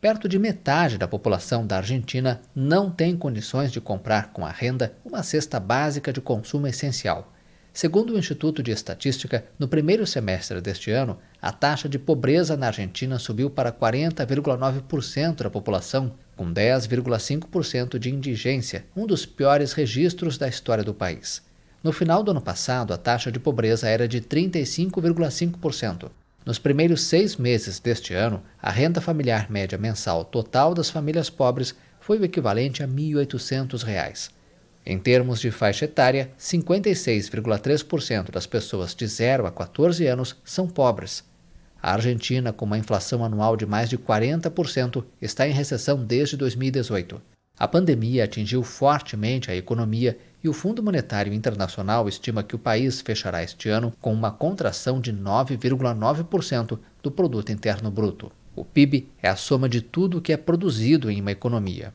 perto de metade da população da Argentina não tem condições de comprar com a renda uma cesta básica de consumo essencial. Segundo o Instituto de Estatística, no primeiro semestre deste ano, a taxa de pobreza na Argentina subiu para 40,9% da população, com 10,5% de indigência, um dos piores registros da história do país. No final do ano passado, a taxa de pobreza era de 35,5%. Nos primeiros seis meses deste ano, a renda familiar média mensal total das famílias pobres foi o equivalente a R$ 1.800. Em termos de faixa etária, 56,3% das pessoas de 0 a 14 anos são pobres. A Argentina, com uma inflação anual de mais de 40%, está em recessão desde 2018. A pandemia atingiu fortemente a economia e o Fundo Monetário Internacional estima que o país fechará este ano com uma contração de 9,9% do produto interno bruto. O PIB é a soma de tudo o que é produzido em uma economia.